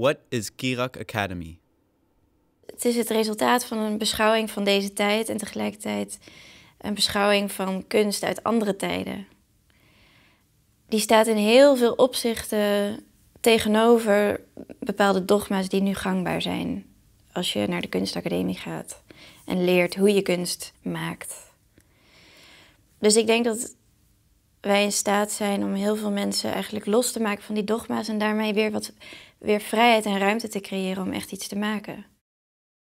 What is Kirak Academy? Het is het resultaat van een beschouwing van deze tijd en tegelijkertijd een beschouwing van kunst uit andere tijden. Die staat in heel veel opzichten tegenover bepaalde dogma's die nu gangbaar zijn als je naar de kunstacademie gaat en leert hoe je kunst maakt. Dus ik denk dat wij in staat zijn om heel veel mensen eigenlijk los te maken van die dogma's en daarmee weer wat weer vrijheid en ruimte te creëren om echt iets te maken.